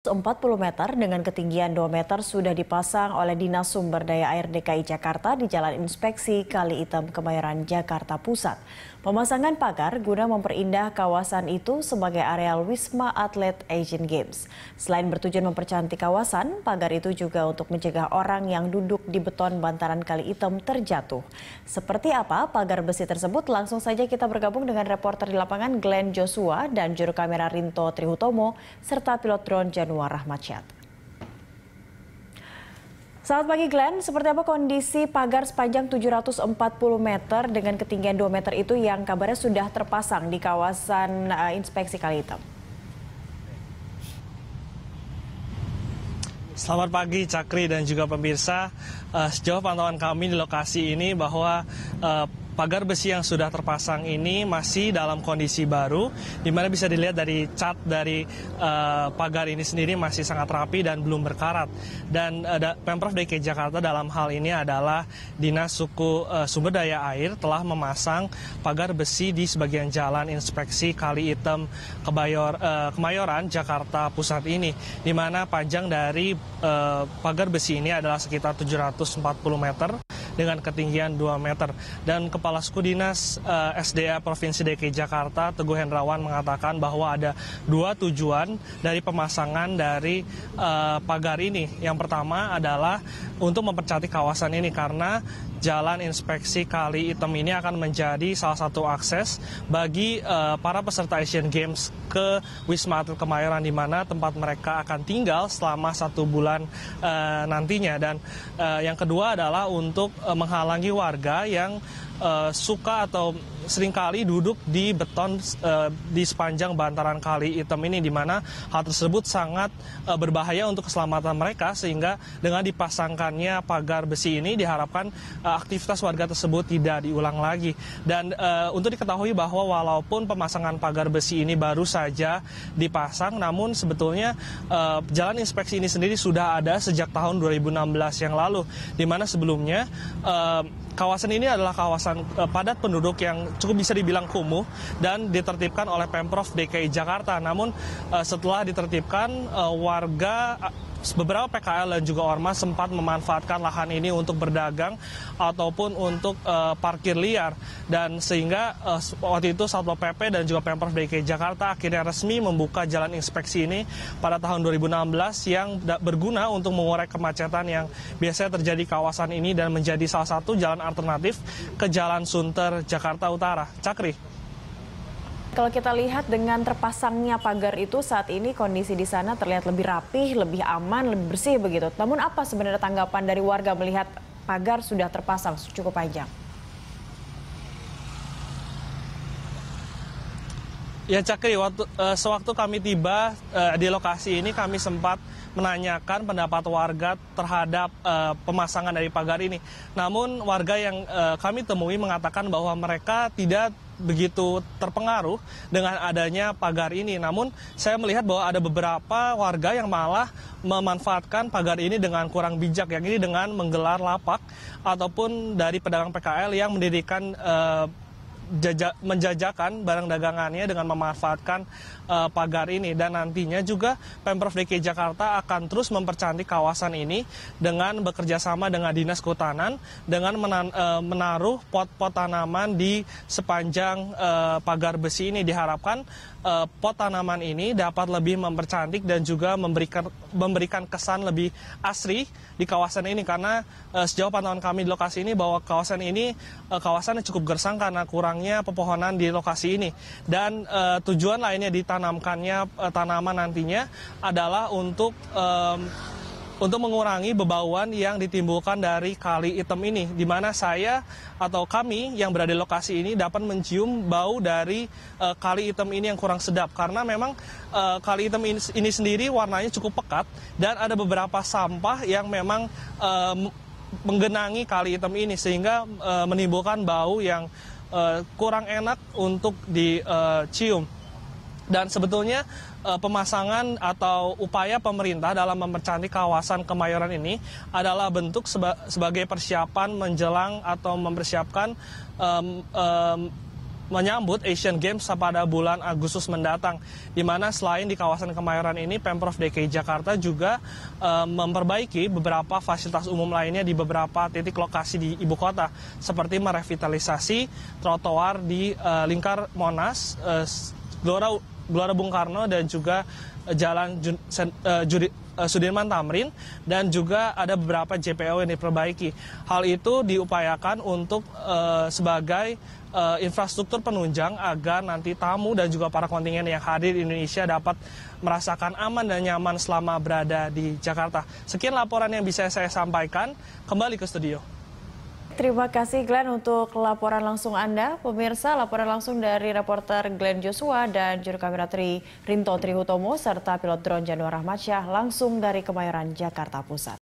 40 meter dengan ketinggian 2 meter sudah dipasang oleh Dinas Sumber Daya Air DKI Jakarta di Jalan Inspeksi Kali Item Kemayoran Jakarta Pusat. Pemasangan pagar guna memperindah kawasan itu sebagai areal Wisma Atlet Asian Games. Selain bertujuan mempercantik kawasan, pagar itu juga untuk mencegah orang yang duduk di beton bantaran kali item terjatuh. Seperti apa pagar besi tersebut? Langsung saja kita bergabung dengan reporter di lapangan Glenn Joshua dan juru kamera Rinto Trihutomo serta pilot drone Januar Rahmat Selamat pagi Glenn, seperti apa kondisi pagar sepanjang 740 meter dengan ketinggian 2 meter itu yang kabarnya sudah terpasang di kawasan uh, inspeksi kali hitam? Selamat pagi Cakri dan juga pemirsa. Uh, sejauh pantauan kami di lokasi ini bahwa uh, pagar besi yang sudah terpasang ini masih dalam kondisi baru, di mana bisa dilihat dari cat dari uh, pagar ini sendiri masih sangat rapi dan belum berkarat. Dan uh, da Pemprov DKI Jakarta dalam hal ini adalah Dinas Suku uh, Sumber Daya Air telah memasang pagar besi di sebagian jalan inspeksi Kali Item Kebayor, uh, Kemayoran Jakarta Pusat ini, di mana panjang dari uh, pagar besi ini adalah sekitar 740 meter dengan ketinggian 2 meter. Dan Kepala Suku Dinas uh, eh, SDA Provinsi DKI Jakarta, Teguh Hendrawan mengatakan bahwa ada dua tujuan dari pemasangan dari uh, pagar ini. Yang pertama adalah untuk mempercantik kawasan ini karena jalan inspeksi kali item ini akan menjadi salah satu akses bagi uh, para peserta Asian Games ke Wisma Atlet Kemayoran di mana tempat mereka akan tinggal selama satu bulan uh, nantinya dan uh, yang kedua adalah untuk uh, menghalangi warga yang uh, suka atau seringkali duduk di beton uh, di sepanjang bantaran kali hitam ini di mana hal tersebut sangat uh, berbahaya untuk keselamatan mereka sehingga dengan dipasangkannya pagar besi ini diharapkan uh, aktivitas warga tersebut tidak diulang lagi dan uh, untuk diketahui bahwa walaupun pemasangan pagar besi ini baru saja dipasang namun sebetulnya uh, jalan inspeksi ini sendiri sudah ada sejak tahun 2016 yang lalu di mana sebelumnya uh, Kawasan ini adalah kawasan eh, padat penduduk yang cukup bisa dibilang kumuh dan ditertibkan oleh Pemprov DKI Jakarta. Namun eh, setelah ditertibkan eh, warga beberapa PKL dan juga ormas sempat memanfaatkan lahan ini untuk berdagang ataupun untuk uh, parkir liar dan sehingga uh, waktu itu Satpol PP dan juga Pemprov DKI Jakarta akhirnya resmi membuka jalan inspeksi ini pada tahun 2016 yang berguna untuk mengurai kemacetan yang biasanya terjadi kawasan ini dan menjadi salah satu jalan alternatif ke Jalan Sunter Jakarta Utara. Cakri kalau kita lihat dengan terpasangnya pagar itu saat ini kondisi di sana terlihat lebih rapih, lebih aman, lebih bersih begitu. Namun apa sebenarnya tanggapan dari warga melihat pagar sudah terpasang cukup panjang? Ya Cakri, waktu, uh, sewaktu kami tiba uh, di lokasi ini kami sempat menanyakan pendapat warga terhadap uh, pemasangan dari pagar ini. Namun warga yang uh, kami temui mengatakan bahwa mereka tidak begitu terpengaruh dengan adanya pagar ini. Namun saya melihat bahwa ada beberapa warga yang malah memanfaatkan pagar ini dengan kurang bijak, yang ini dengan menggelar lapak ataupun dari pedagang PKL yang mendirikan eh, menjajakan barang dagangannya dengan memanfaatkan uh, pagar ini dan nantinya juga Pemprov DKI Jakarta akan terus mempercantik kawasan ini dengan bekerja sama dengan Dinas Kehutanan dengan menan, uh, menaruh pot-pot tanaman di sepanjang uh, pagar besi ini diharapkan uh, pot tanaman ini dapat lebih mempercantik dan juga memberikan memberikan kesan lebih asri di kawasan ini karena uh, sejauh pantauan kami di lokasi ini bahwa kawasan ini uh, yang cukup gersang karena kurang tumbangnya pepohonan di lokasi ini. Dan uh, tujuan lainnya ditanamkannya uh, tanaman nantinya adalah untuk um, untuk mengurangi bebauan yang ditimbulkan dari kali item ini, di mana saya atau kami yang berada di lokasi ini dapat mencium bau dari uh, kali item ini yang kurang sedap karena memang uh, kali item ini, ini sendiri warnanya cukup pekat dan ada beberapa sampah yang memang uh, menggenangi kali item ini sehingga menimbulkan bau yang uh, kurang enak untuk dicium. Uh, dan sebetulnya uh, pemasangan atau upaya pemerintah dalam mempercantik kawasan Kemayoran ini adalah bentuk seba sebagai persiapan menjelang atau mempersiapkan um, um, menyambut Asian Games pada bulan Agustus mendatang. Di mana selain di kawasan Kemayoran ini, Pemprov DKI Jakarta juga e, memperbaiki beberapa fasilitas umum lainnya di beberapa titik lokasi di ibu kota, seperti merevitalisasi trotoar di e, lingkar Monas, e, Gelora Bung Karno dan juga Eh, jalan eh, eh, Sudirman Tamrin dan juga ada beberapa JPO yang diperbaiki. Hal itu diupayakan untuk sebagai infrastruktur penunjang agar nanti tamu dan juga para kontingen yang hadir di Indonesia dapat merasakan aman dan nyaman selama berada di Jakarta. Sekian laporan yang bisa saya sampaikan. Kembali ke studio terima kasih Glenn untuk laporan langsung Anda. Pemirsa, laporan langsung dari reporter Glenn Joshua dan juru kamera Tri Rinto Trihutomo serta pilot drone Januar Rahmatsyah langsung dari Kemayoran, Jakarta Pusat.